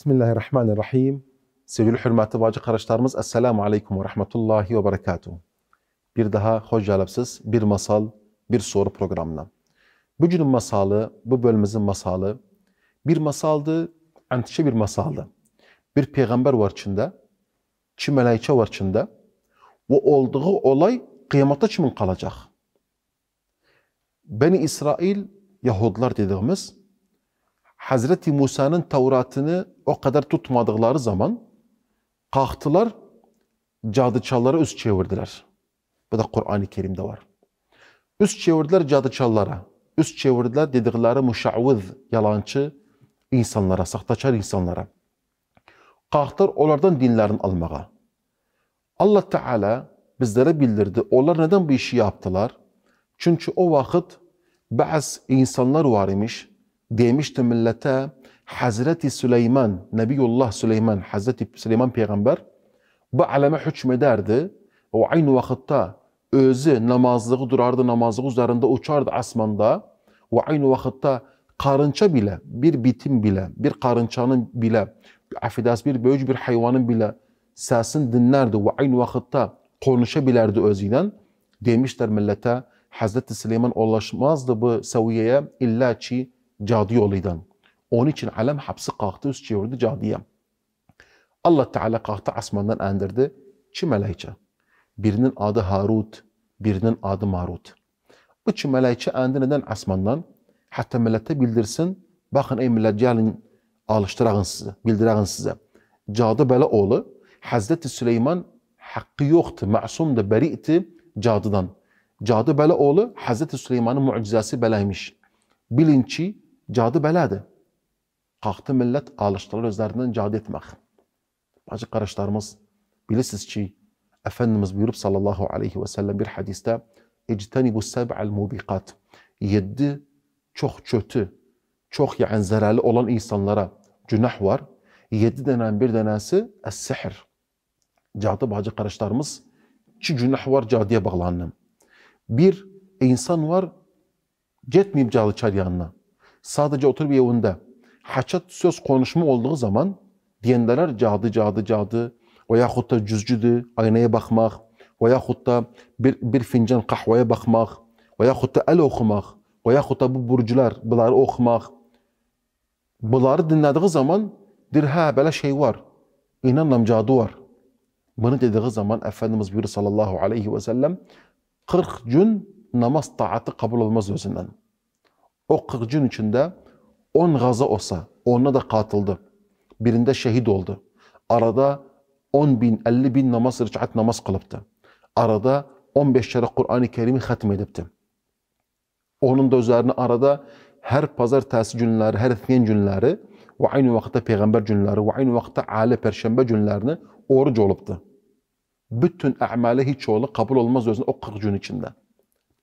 Bismillahirrahmanirrahim. Sevgili hürmetli bacı kardeşlerimiz, Esselamu Aleyküm ve Rahmetullahi ve Berekatuhu. Bir daha hoş jalapsız bir masal, bir soru programına. Bugünün masalı, bu bölümümüzün masalı bir masaldı, antişe bir masaldı. Bir peygamber var içinde, çi melayiçe var içinde. O olduğu olay kıyamata çimin kalacak. Beni İsrail, Yahudlar dediğimiz Hazreti Musa'nın Tevrat'ını o kadar tutmadıkları zaman kalktılar, cadıçallara üst çevirdiler. Bu da Kur'an-ı Kerim'de var. Üst çevirdiler cadıçallara. Üst çevirdiler dedikleri müşavvız, yalancı insanlara, sahtaçar insanlara. Kalktılar onlardan dinlerini almaya. Allah Teala bizlere bildirdi. Onlar neden bu işi yaptılar? Çünkü o vakit bazı insanlar var imiş demişti millete Hazreti Süleyman, Nebiyullah Süleyman, Hazreti Süleyman peygamber bu aleme hükmederdi. O aynı vakitte özü namazlığı durardı, namazlığı üzerinde uçardı asmanda. Ve aynı vakitte karınça bile, bir bitim bile, bir karınçanın bile, affedersiniz bir böyüc bir hayvanın bile sesini dinlerdi ve aynı vakitte konuşabilirdi özüyle. Demişler millete Hazreti Süleyman ulaşmazdı bu seviyeye illa ki cadi olaydım. Onun için alem hapsi kalktı, üst çevirdi cadiye. Allah Teala kalktı asmandan indirdi. Çi meleğçe. Birinin adı Harut, birinin adı Marut. Bu çi meleğçe indi neden asmandan? Hatta millete bildirsin. Bakın ey millet gelin alıştırağın sizi, bildirağın size. Cadı böyle oğlu. Hazreti Süleyman hakkı yoktu, masumdu, beri'ti cadıdan. Cadı böyle oğlu Hazreti Süleyman'ın mucizesi beleymiş. Bilin ki Cadı belədir. Qalxdı millet, alışdırır özlərindən cadı etmək. Bacı qardaşlarımız, bilirsiniz ki, Efendimiz buyurub sallallahu aleyhi ve sellem bir hadiste İctenibu səb'əl mubiqat Yedi çox kötü, çox yəni zərəli olan insanlara günah var. Yedi denen bir denesi, əs-sihir. Cadı bacı qardaşlarımız iki günah var cadıya bağlanın. Bir, insan var, getməyib cadıkar yanına sadece oturup evinde haçat söz konuşma olduğu zaman diyenler cadı cadı cadı veyahut da cüzcüdü, aynaya bakmak veya da bir, bir fincan kahveye bakmak veya da el okumak veya da bu burcular, bunları okumak bunları dinlediği zaman dir ha böyle şey var inanlam cadı var bunu dediği zaman Efendimiz buyuruyor sallallahu aleyhi ve sellem 40 gün namaz taatı kabul olmaz özünden. O 40 gün içinde 10 gaza olsa, ona da katıldı. Birinde şehit oldu. Arada 10 bin, 50 bin namaz, rıçat namaz kılıptı. Arada 15 kere Kur'an-ı Kerim'i hatmedipti. Onun da üzerine arada her pazartesi günleri, her etkin günleri ve aynı vakitte peygamber günleri ve aynı vakitte ale perşembe günlerini oruç olupdu. Bütün a'mali hiç oğlu kabul olmaz özünde o 40 gün içinde.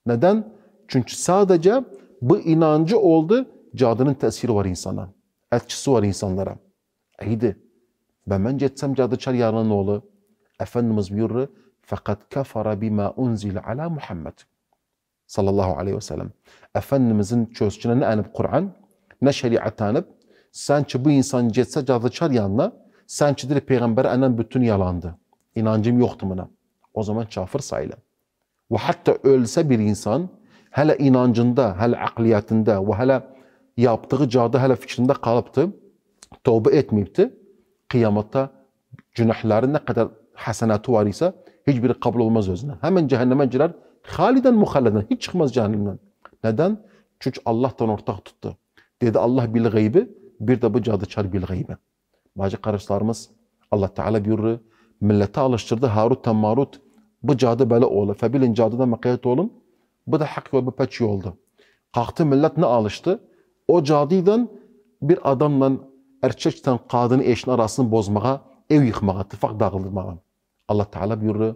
Neden? Çünkü sadece bu inancı oldu. Cadının tesiri var insana. Etkisi var insanlara. İyiydi. Ben ben getsem cadı çar yarının oğlu. Efendimiz buyurdu. Fakat kafara bima unzil ala Muhammed. Sallallahu aleyhi ve sellem. Efendimizin çözçüne ne anıp Kur'an ne şeriat anıp sen ki bu insan getse cadı çar sen ki dir peygamber annen bütün yalandı. İnancım yoktu buna. O zaman kafir sayılır. Ve hatta ölse bir insan Hala inancında, hala əqliyyətində ve hala yaptığı cada hala fikrində qalıbdı, tövbe etməyibdi. Qiyamətdə günahları nə qədər həsənəti var isə heç biri qəbul olmaz özünə. Həmin cəhənnəmə girər, xalidən muxalladan, heç çıxmaz cəhənnəmdən. Nədən? Çünki Allahdan ortaq tutdu. Dedi Allah bil qeybi, bir de bu cadıkar bil qeybi. Bacı qardaşlarımız Allah Teala buyurur, millete alışdırdı Harut və Marut. Bu cadı belə ola. Fəbilin cadıdan məqayət olun. Bu da hak yol, bu peç yoldu. Kalktı millet ne alıştı? O cadiden bir adamla erkekten kadını eşin arasını bozmağa, ev yıkmaya, tıfak dağılmaya. Allah Teala buyuruyor.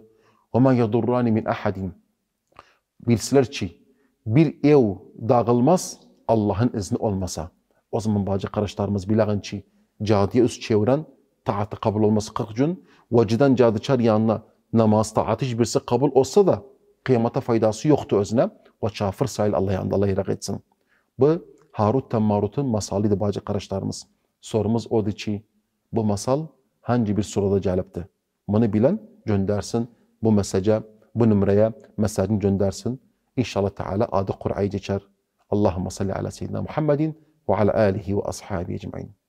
وَمَا يَضُرَّانِ مِنْ اَحَدٍ Bilsiler ki bir ev dağılmaz Allah'ın izni olmasa. O zaman bacı kardeşlerimiz bilagın ki cadiye üst çeviren taatı kabul olması 40 gün. Vaciden cadı çar yanına namaz taatı hiçbirisi kabul olsa da kıyamata faydası yoktu özne Ve çafır sayıl Allah'a yandı, Allah irak etsin. Bu Harut ve Marut'un masalıydı bazı kardeşlerimiz. Sorumuz o ki bu masal hangi bir surada gelipti? Bunu bilen göndersin bu mesaja, bu numaraya mesajını göndersin. İnşallah Teala adı Kur'a'yı geçer. Allahümme salli ala seyyidina Muhammedin ve ala alihi ve ashabi ecmain.